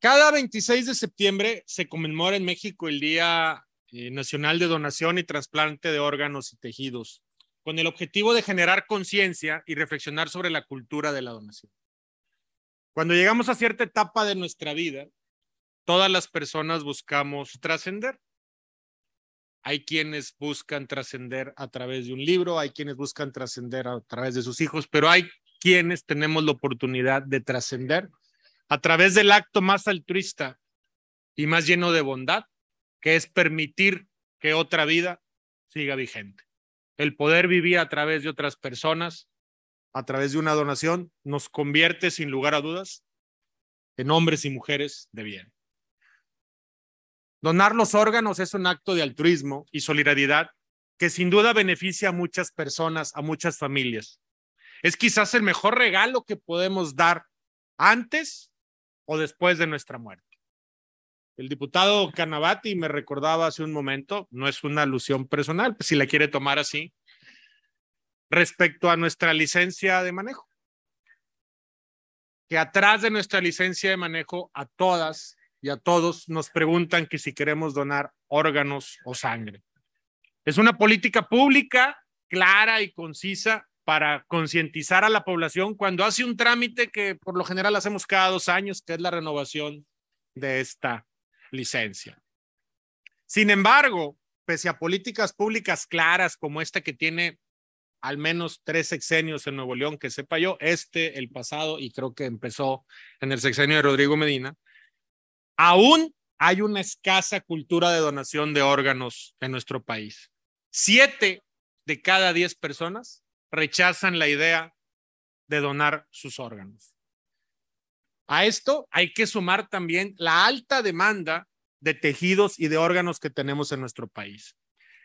Cada 26 de septiembre se conmemora en México el Día eh, Nacional de Donación y Trasplante de Órganos y Tejidos, con el objetivo de generar conciencia y reflexionar sobre la cultura de la donación. Cuando llegamos a cierta etapa de nuestra vida, todas las personas buscamos trascender. Hay quienes buscan trascender a través de un libro, hay quienes buscan trascender a través de sus hijos, pero hay quienes tenemos la oportunidad de trascender a través del acto más altruista y más lleno de bondad, que es permitir que otra vida siga vigente. El poder vivir a través de otras personas, a través de una donación, nos convierte sin lugar a dudas en hombres y mujeres de bien. Donar los órganos es un acto de altruismo y solidaridad que sin duda beneficia a muchas personas, a muchas familias. Es quizás el mejor regalo que podemos dar antes o después de nuestra muerte. El diputado Canavati me recordaba hace un momento, no es una alusión personal, si la quiere tomar así, respecto a nuestra licencia de manejo. Que atrás de nuestra licencia de manejo a todas y a todos nos preguntan que si queremos donar órganos o sangre. Es una política pública clara y concisa para concientizar a la población cuando hace un trámite que por lo general hacemos cada dos años, que es la renovación de esta licencia. Sin embargo, pese a políticas públicas claras como esta que tiene al menos tres sexenios en Nuevo León, que sepa yo, este, el pasado, y creo que empezó en el sexenio de Rodrigo Medina, aún hay una escasa cultura de donación de órganos en nuestro país. Siete de cada diez personas rechazan la idea de donar sus órganos. A esto hay que sumar también la alta demanda de tejidos y de órganos que tenemos en nuestro país.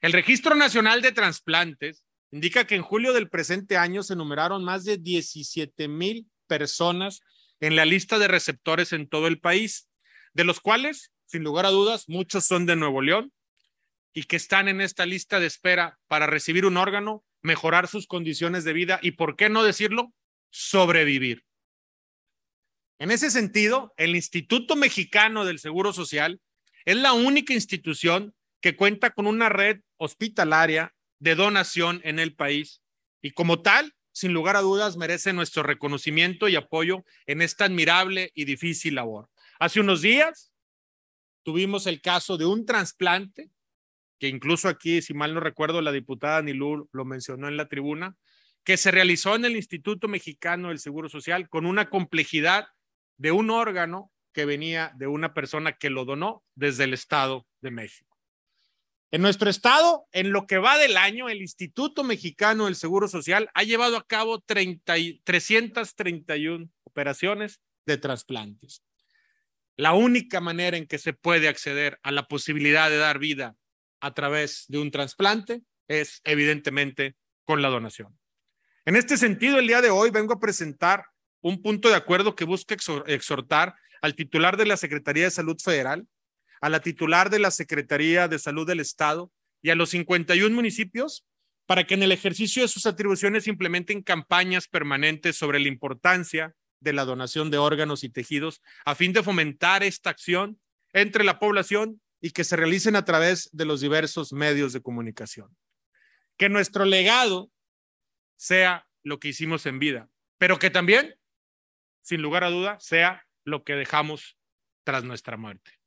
El Registro Nacional de Transplantes indica que en julio del presente año se enumeraron más de 17 mil personas en la lista de receptores en todo el país, de los cuales, sin lugar a dudas, muchos son de Nuevo León y que están en esta lista de espera para recibir un órgano mejorar sus condiciones de vida y, ¿por qué no decirlo? Sobrevivir. En ese sentido, el Instituto Mexicano del Seguro Social es la única institución que cuenta con una red hospitalaria de donación en el país y como tal, sin lugar a dudas, merece nuestro reconocimiento y apoyo en esta admirable y difícil labor. Hace unos días tuvimos el caso de un trasplante que incluso aquí, si mal no recuerdo, la diputada Nilur lo mencionó en la tribuna, que se realizó en el Instituto Mexicano del Seguro Social con una complejidad de un órgano que venía de una persona que lo donó desde el Estado de México. En nuestro estado, en lo que va del año, el Instituto Mexicano del Seguro Social ha llevado a cabo 331 operaciones de trasplantes. La única manera en que se puede acceder a la posibilidad de dar vida a través de un trasplante es evidentemente con la donación. En este sentido, el día de hoy vengo a presentar un punto de acuerdo que busca exhortar al titular de la Secretaría de Salud Federal, a la titular de la Secretaría de Salud del Estado y a los 51 municipios para que en el ejercicio de sus atribuciones implementen campañas permanentes sobre la importancia de la donación de órganos y tejidos a fin de fomentar esta acción entre la población y que se realicen a través de los diversos medios de comunicación. Que nuestro legado sea lo que hicimos en vida, pero que también, sin lugar a duda, sea lo que dejamos tras nuestra muerte.